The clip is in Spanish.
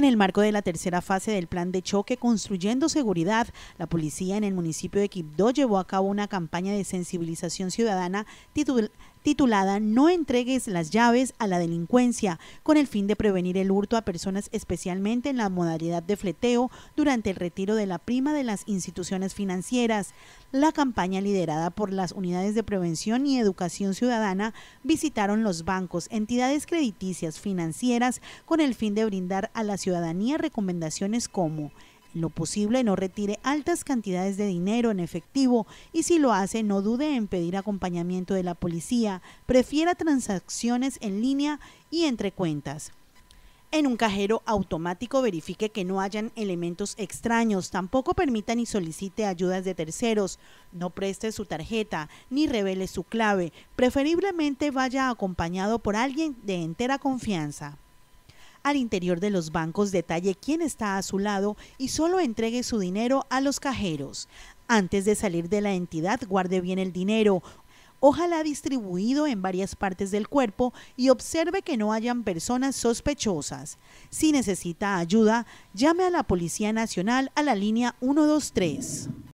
En el marco de la tercera fase del plan de choque Construyendo Seguridad, la policía en el municipio de Quibdó llevó a cabo una campaña de sensibilización ciudadana titulada titulada No entregues las llaves a la delincuencia, con el fin de prevenir el hurto a personas especialmente en la modalidad de fleteo durante el retiro de la prima de las instituciones financieras. La campaña liderada por las unidades de prevención y educación ciudadana visitaron los bancos, entidades crediticias, financieras, con el fin de brindar a la ciudadanía recomendaciones como lo posible no retire altas cantidades de dinero en efectivo y si lo hace no dude en pedir acompañamiento de la policía, prefiera transacciones en línea y entre cuentas. En un cajero automático verifique que no hayan elementos extraños, tampoco permita ni solicite ayudas de terceros, no preste su tarjeta ni revele su clave, preferiblemente vaya acompañado por alguien de entera confianza al interior de los bancos, detalle quién está a su lado y solo entregue su dinero a los cajeros. Antes de salir de la entidad, guarde bien el dinero, ojalá distribuido en varias partes del cuerpo y observe que no hayan personas sospechosas. Si necesita ayuda, llame a la Policía Nacional a la línea 123.